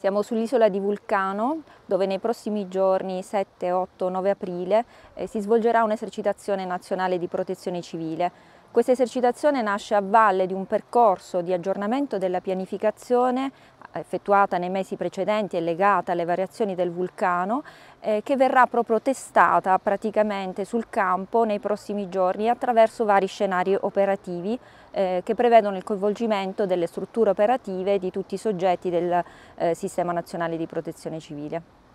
Siamo sull'isola di Vulcano dove nei prossimi giorni 7, 8, 9 aprile eh, si svolgerà un'esercitazione nazionale di protezione civile questa esercitazione nasce a valle di un percorso di aggiornamento della pianificazione eh, effettuata nei mesi precedenti e legata alle variazioni del vulcano eh, che verrà proprio testata praticamente sul campo nei prossimi giorni attraverso vari scenari operativi eh, che prevedono il coinvolgimento delle strutture operative di tutti i soggetti del eh, Sistema Nazionale di Protezione Civile.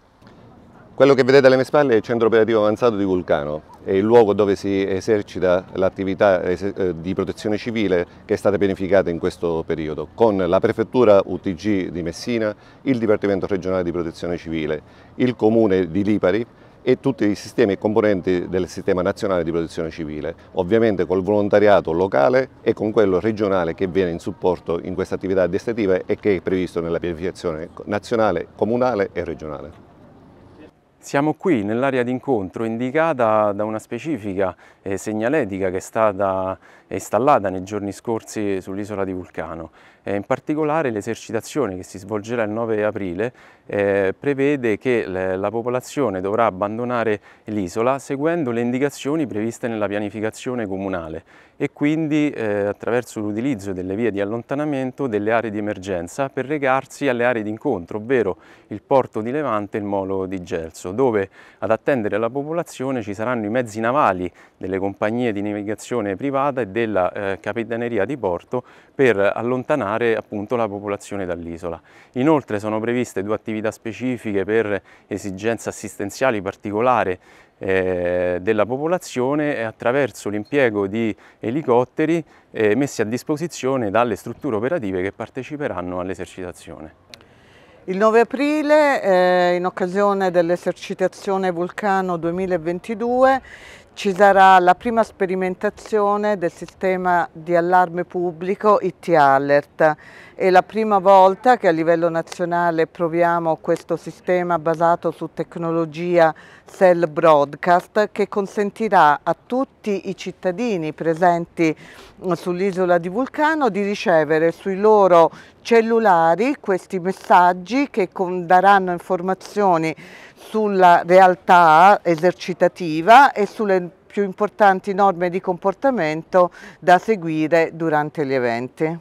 Quello che vedete alle mie spalle è il centro operativo avanzato di Vulcano, è il luogo dove si esercita l'attività eh, di protezione civile che è stata pianificata in questo periodo, con la prefettura UTG di Messina, il Dipartimento regionale di protezione civile, il comune di Lipari e tutti i sistemi e componenti del sistema nazionale di protezione civile, ovviamente col volontariato locale e con quello regionale che viene in supporto in questa attività addestrativa e che è previsto nella pianificazione nazionale, comunale e regionale. Siamo qui nell'area d'incontro indicata da una specifica eh, segnaletica che è stata installata nei giorni scorsi sull'isola di Vulcano. Eh, in particolare l'esercitazione che si svolgerà il 9 aprile eh, prevede che le, la popolazione dovrà abbandonare l'isola seguendo le indicazioni previste nella pianificazione comunale e quindi eh, attraverso l'utilizzo delle vie di allontanamento delle aree di emergenza per recarsi alle aree d'incontro, ovvero il porto di Levante e il molo di Gelso dove ad attendere la popolazione ci saranno i mezzi navali delle compagnie di navigazione privata e della eh, capitaneria di porto per allontanare appunto la popolazione dall'isola. Inoltre sono previste due attività specifiche per esigenze assistenziali particolari eh, della popolazione attraverso l'impiego di elicotteri eh, messi a disposizione dalle strutture operative che parteciperanno all'esercitazione. Il 9 aprile, eh, in occasione dell'esercitazione Vulcano 2022, ci sarà la prima sperimentazione del sistema di allarme pubblico IT Alert. È la prima volta che a livello nazionale proviamo questo sistema basato su tecnologia cell broadcast che consentirà a tutti i cittadini presenti mm, sull'isola di Vulcano di ricevere sui loro cellulari questi messaggi che daranno informazioni sulla realtà esercitativa e sulle più importanti norme di comportamento da seguire durante gli eventi.